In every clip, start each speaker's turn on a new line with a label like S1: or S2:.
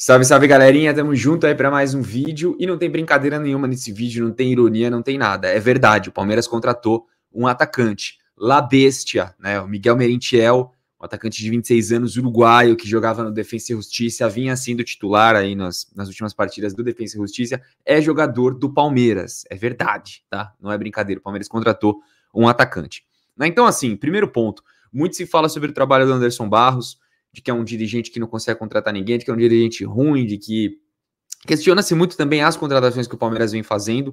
S1: Salve, salve galerinha, tamo junto aí para mais um vídeo e não tem brincadeira nenhuma nesse vídeo, não tem ironia, não tem nada. É verdade, o Palmeiras contratou um atacante, La Bestia, né? O Miguel Merentiel, um atacante de 26 anos, uruguaio, que jogava no Defensa e Justiça, vinha sendo titular aí nas, nas últimas partidas do Defensa e Justiça, é jogador do Palmeiras. É verdade, tá? Não é brincadeira, o Palmeiras contratou um atacante. Né? Então, assim, primeiro ponto, muito se fala sobre o trabalho do Anderson Barros, de que é um dirigente que não consegue contratar ninguém, de que é um dirigente ruim, de que. Questiona-se muito também as contratações que o Palmeiras vem fazendo.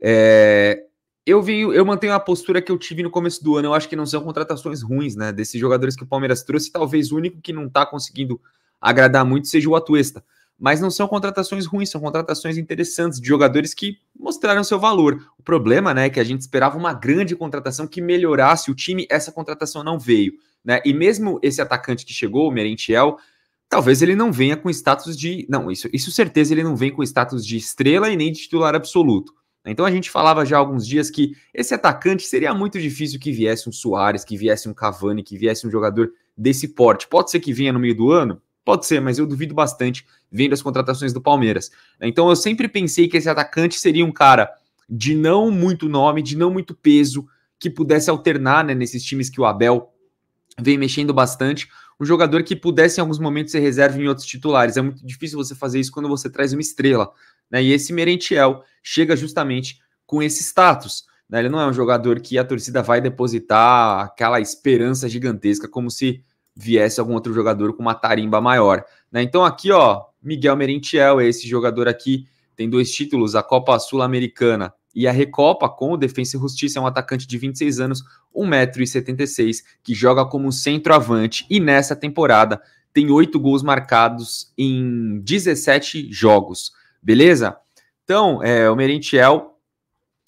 S1: É, eu venho, eu mantenho a postura que eu tive no começo do ano. Eu acho que não são contratações ruins, né? Desses jogadores que o Palmeiras trouxe, talvez o único que não está conseguindo agradar muito seja o Atuesta. Mas não são contratações ruins, são contratações interessantes de jogadores que mostraram seu valor. O problema, né, é que a gente esperava uma grande contratação que melhorasse o time, essa contratação não veio. Né? E mesmo esse atacante que chegou, o Merentiel, talvez ele não venha com status de. Não, isso, isso certeza ele não vem com status de estrela e nem de titular absoluto. Então a gente falava já há alguns dias que esse atacante seria muito difícil que viesse um Soares, que viesse um Cavani, que viesse um jogador desse porte. Pode ser que venha no meio do ano? Pode ser, mas eu duvido bastante vendo as contratações do Palmeiras. Então eu sempre pensei que esse atacante seria um cara de não muito nome, de não muito peso, que pudesse alternar né, nesses times que o Abel vem mexendo bastante. Um jogador que pudesse em alguns momentos ser reserva em outros titulares. É muito difícil você fazer isso quando você traz uma estrela. Né? E esse Merentiel chega justamente com esse status. Né? Ele não é um jogador que a torcida vai depositar aquela esperança gigantesca, como se viesse algum outro jogador com uma tarimba maior. Né? Então aqui, ó, Miguel Merentiel é esse jogador aqui, tem dois títulos, a Copa Sul-Americana e a Recopa com o Defensa e Justiça é um atacante de 26 anos, 1,76m, que joga como centroavante e nessa temporada tem 8 gols marcados em 17 jogos. Beleza? Então, é, o Merentiel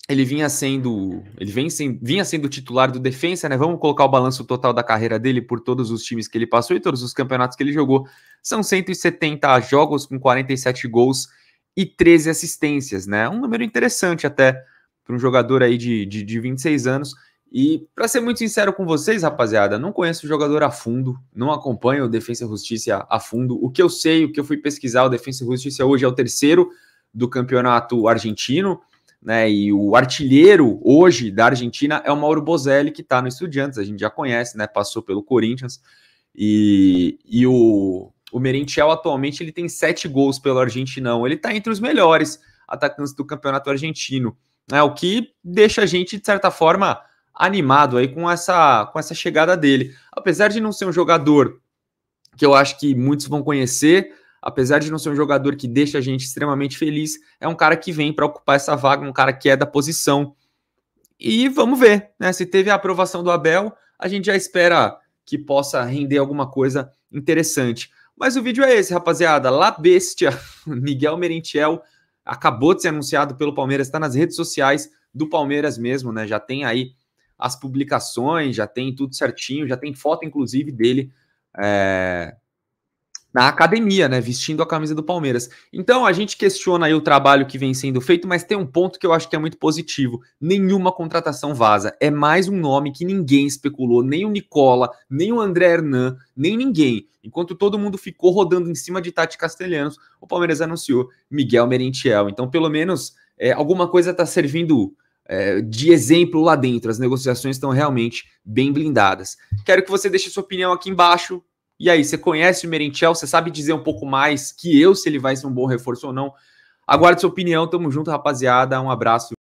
S1: ele vinha sendo ele vem sem, vinha sendo titular do defensa, né? Vamos colocar o balanço total da carreira dele por todos os times que ele passou e todos os campeonatos que ele jogou. São 170 jogos com 47 gols e 13 assistências, né? Um número interessante até para um jogador aí de, de, de 26 anos. E para ser muito sincero com vocês, rapaziada, não conheço o jogador a fundo, não acompanho o Defensa e Justiça a fundo. O que eu sei, o que eu fui pesquisar, o Defensa e Justiça hoje é o terceiro do campeonato argentino, né? E o artilheiro hoje da Argentina é o Mauro Bozelli, que está no Estudiantes, a gente já conhece, né? Passou pelo Corinthians. E, e o o Merentiel atualmente ele tem sete gols pelo Argentinão. Ele está entre os melhores atacantes do campeonato argentino. É o que deixa a gente, de certa forma, animado aí com essa, com essa chegada dele. Apesar de não ser um jogador que eu acho que muitos vão conhecer, apesar de não ser um jogador que deixa a gente extremamente feliz, é um cara que vem para ocupar essa vaga, um cara que é da posição. E vamos ver, né? Se teve a aprovação do Abel, a gente já espera que possa render alguma coisa interessante. Mas o vídeo é esse, rapaziada. La Bestia, Miguel Merentiel, acabou de ser anunciado pelo Palmeiras, está nas redes sociais do Palmeiras mesmo, né? Já tem aí as publicações, já tem tudo certinho, já tem foto, inclusive, dele é, na academia, né, vestindo a camisa do Palmeiras. Então a gente questiona aí o trabalho que vem sendo feito, mas tem um ponto que eu acho que é muito positivo. Nenhuma contratação vaza. É mais um nome que ninguém especulou, nem o Nicola, nem o André Hernan, nem ninguém. Enquanto todo mundo ficou rodando em cima de Tati Castelhanos, o Palmeiras anunciou Miguel Merentiel. Então, pelo menos é, alguma coisa está servindo é, de exemplo lá dentro. As negociações estão realmente bem blindadas. Quero que você deixe sua opinião aqui embaixo e aí, você conhece o Merentiel, você sabe dizer um pouco mais que eu se ele vai ser um bom reforço ou não. Aguardo sua opinião, tamo junto, rapaziada. Um abraço.